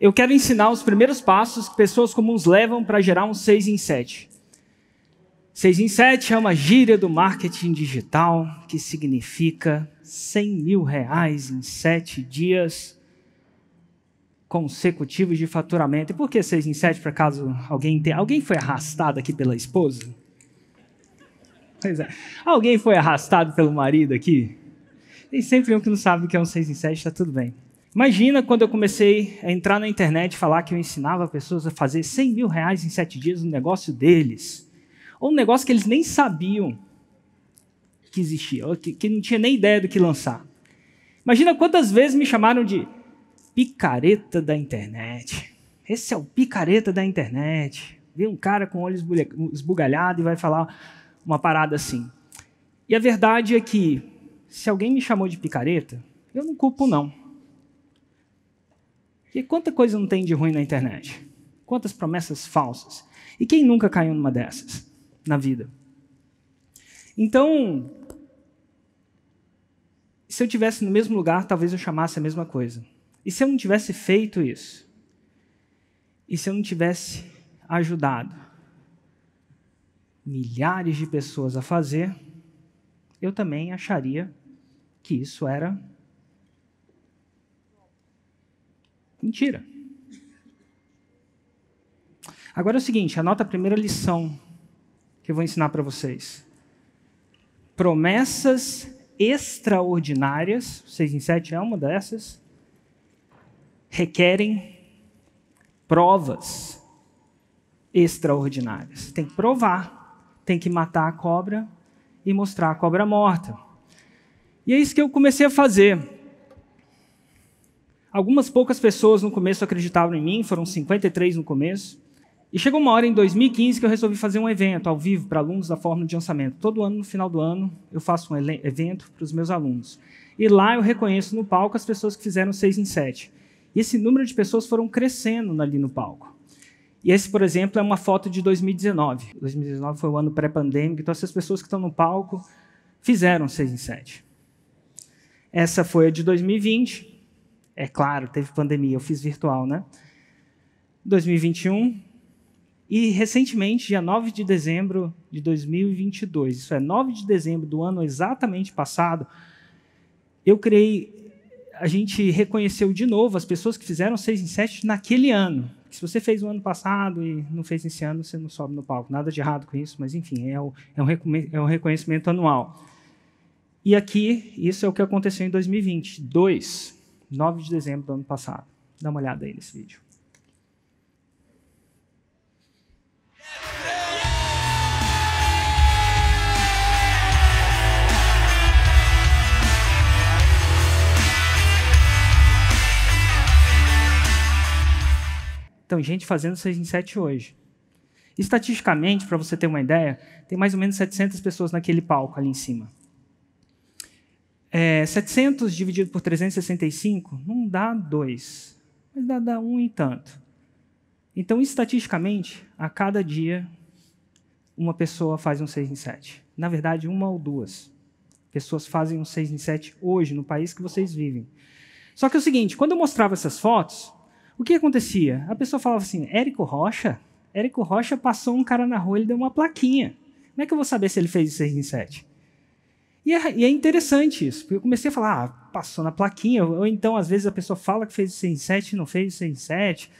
eu quero ensinar os primeiros passos que pessoas comuns levam para gerar um 6 em 7. 6 em 7 é uma gíria do marketing digital que significa 100 mil reais em 7 dias consecutivos de faturamento. E por que 6 em 7, para caso alguém tenha... Alguém foi arrastado aqui pela esposa? Pois é. Alguém foi arrastado pelo marido aqui? Tem sempre um que não sabe o que é um 6 em 7, está tudo bem. Imagina quando eu comecei a entrar na internet e falar que eu ensinava pessoas a fazer 100 mil reais em sete dias no negócio deles. Ou um negócio que eles nem sabiam que existia, ou que, que não tinha nem ideia do que lançar. Imagina quantas vezes me chamaram de picareta da internet. Esse é o picareta da internet. Vem um cara com olhos esbugalhado e vai falar uma parada assim. E a verdade é que, se alguém me chamou de picareta, eu não culpo, não. E quanta coisa não tem de ruim na internet? Quantas promessas falsas? E quem nunca caiu numa dessas na vida? Então, se eu tivesse no mesmo lugar, talvez eu chamasse a mesma coisa. E se eu não tivesse feito isso? E se eu não tivesse ajudado milhares de pessoas a fazer, eu também acharia que isso era Mentira. Agora é o seguinte, anota a primeira lição que eu vou ensinar para vocês. Promessas extraordinárias, 6 em 7 é uma dessas, requerem provas extraordinárias. Tem que provar, tem que matar a cobra e mostrar a cobra morta. E é isso que eu comecei a fazer. Algumas poucas pessoas no começo acreditavam em mim, foram 53 no começo. E chegou uma hora em 2015 que eu resolvi fazer um evento ao vivo para alunos da Fórmula de Lançamento. Todo ano, no final do ano, eu faço um evento para os meus alunos. E lá eu reconheço no palco as pessoas que fizeram 6 em 7. E esse número de pessoas foram crescendo ali no palco. E esse, por exemplo, é uma foto de 2019. 2019 foi o ano pré-pandêmico, então essas pessoas que estão no palco fizeram 6 em 7. Essa foi a de 2020, é claro, teve pandemia, eu fiz virtual, né? 2021. E recentemente, dia 9 de dezembro de 2022, isso é 9 de dezembro do ano exatamente passado, eu criei, a gente reconheceu de novo as pessoas que fizeram 6 em 7 naquele ano. Se você fez o ano passado e não fez esse ano, você não sobe no palco. Nada de errado com isso, mas enfim, é, o, é, um, é um reconhecimento anual. E aqui, isso é o que aconteceu em 2020. Dois, 9 de dezembro do ano passado. Dá uma olhada aí nesse vídeo. Então, gente fazendo 6 em 7 hoje. Estatisticamente, para você ter uma ideia, tem mais ou menos 700 pessoas naquele palco ali em cima. É, 700 dividido por 365 não dá 2, mas dá, dá um e tanto. Então, estatisticamente, a cada dia, uma pessoa faz um 6 em 7. Na verdade, uma ou duas pessoas fazem um 6 em 7 hoje, no país que vocês vivem. Só que é o seguinte, quando eu mostrava essas fotos, o que acontecia? A pessoa falava assim, Érico Rocha? Érico Rocha passou um cara na rua, e deu uma plaquinha. Como é que eu vou saber se ele fez o 6 em 7? E é, e é, interessante isso, porque eu comecei a falar, ah, passou na plaquinha, ou então às vezes a pessoa fala que fez 107 e não fez 107.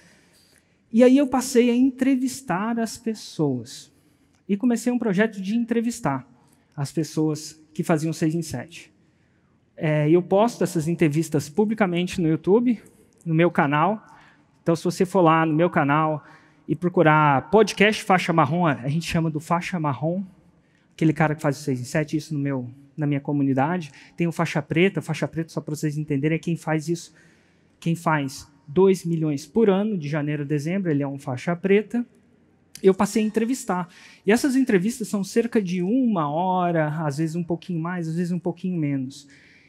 E aí eu passei a entrevistar as pessoas. E comecei um projeto de entrevistar as pessoas que faziam 6 em 7. É, eu posto essas entrevistas publicamente no YouTube, no meu canal. Então, se você for lá no meu canal e procurar podcast faixa marrom, a gente chama do faixa marrom, aquele cara que faz o 6 em 7, isso no meu na minha comunidade, tem faixa preta, faixa preta, só para vocês entenderem, é quem faz isso, quem faz 2 milhões por ano, de janeiro a dezembro, ele é um faixa preta, eu passei a entrevistar. E essas entrevistas são cerca de uma hora, às vezes um pouquinho mais, às vezes um pouquinho menos.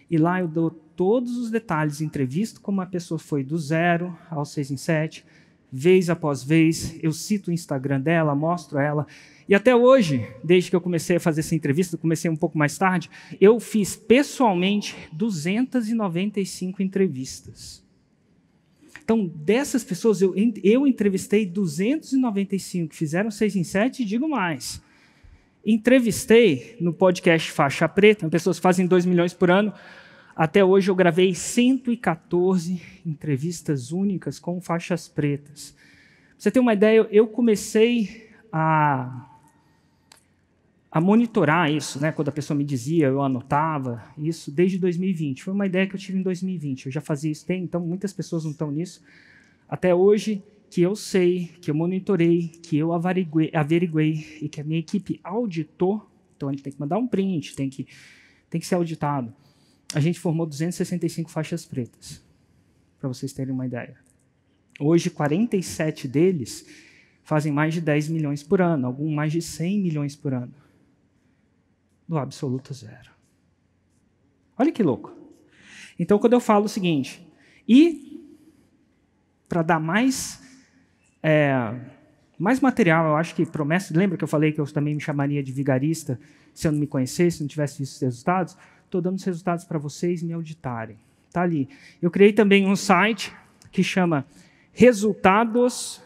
E lá eu dou todos os detalhes, entrevisto como a pessoa foi do zero ao seis em sete, vez após vez. Eu cito o Instagram dela, mostro ela e até hoje, desde que eu comecei a fazer essa entrevista, comecei um pouco mais tarde, eu fiz pessoalmente 295 entrevistas. Então, dessas pessoas, eu, eu entrevistei 295, que fizeram 6 em 7, e digo mais. Entrevistei no podcast Faixa Preta, pessoas que fazem 2 milhões por ano. Até hoje eu gravei 114 entrevistas únicas com faixas pretas. Pra você ter uma ideia, eu comecei a a monitorar isso, né? Quando a pessoa me dizia, eu anotava isso desde 2020. Foi uma ideia que eu tive em 2020. Eu já fazia isso, tem, então muitas pessoas não estão nisso. Até hoje, que eu sei, que eu monitorei, que eu averiguei, e que a minha equipe auditou. Então a gente tem que mandar um print, tem que, tem que ser auditado. A gente formou 265 faixas pretas, para vocês terem uma ideia. Hoje, 47 deles fazem mais de 10 milhões por ano, algum mais de 100 milhões por ano do absoluto zero. Olha que louco. Então, quando eu falo o seguinte, e para dar mais é, mais material, eu acho que promessa. Lembra que eu falei que eu também me chamaria de vigarista se eu não me conhecesse, se não tivesse visto os resultados? Estou dando os resultados para vocês me auditarem. Tá ali. Eu criei também um site que chama resultados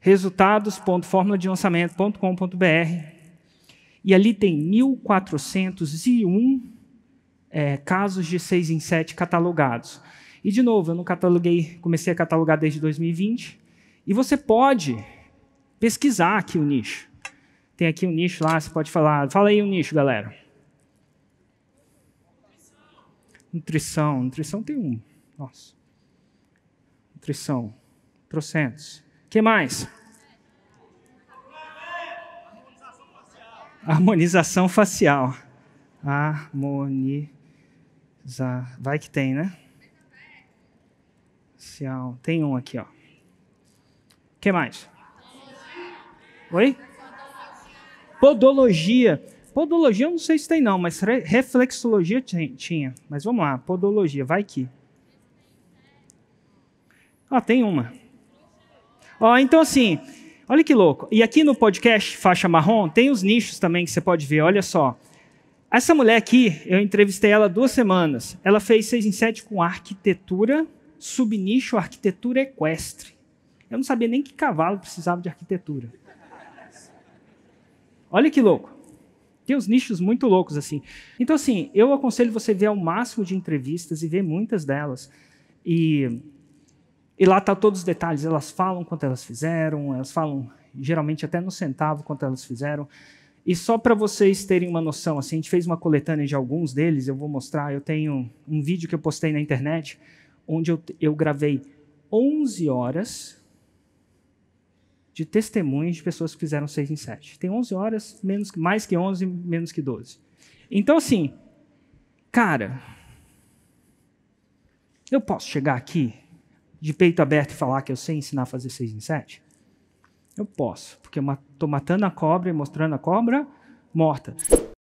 resultados.formuladelançamento.com.br e ali tem 1.401 é, casos de 6 em 7 catalogados. E, de novo, eu não cataloguei, comecei a catalogar desde 2020. E você pode pesquisar aqui o nicho. Tem aqui um nicho lá, você pode falar. Fala aí o um nicho, galera. Nutrição. Nutrição tem um. Nossa. Nutrição. Trocentos. O que mais? harmonização facial. harmoni,za Vai que tem, né? Facial. Tem um aqui, ó. que mais? Oi? Podologia. Podologia eu não sei se tem não, mas reflexologia tinha. Mas vamos lá, podologia, vai que. Ó, tem uma. Ó, então assim, Olha que louco. E aqui no podcast Faixa Marrom tem os nichos também que você pode ver. Olha só. Essa mulher aqui, eu entrevistei ela duas semanas. Ela fez 6 em 7 com arquitetura, subnicho arquitetura equestre. Eu não sabia nem que cavalo precisava de arquitetura. Olha que louco. Tem uns nichos muito loucos assim. Então, assim, eu aconselho você ver ao máximo de entrevistas e ver muitas delas. E e lá tá todos os detalhes. Elas falam quanto elas fizeram, elas falam geralmente até no centavo quanto elas fizeram. E só para vocês terem uma noção, assim, a gente fez uma coletânea de alguns deles, eu vou mostrar. Eu tenho um vídeo que eu postei na internet, onde eu, eu gravei 11 horas de testemunhos de pessoas que fizeram 6 em 7. Tem 11 horas, menos, mais que 11, menos que 12. Então, assim, cara, eu posso chegar aqui de peito aberto e falar que eu sei ensinar a fazer seis em sete? Eu posso, porque eu estou matando a cobra e mostrando a cobra morta.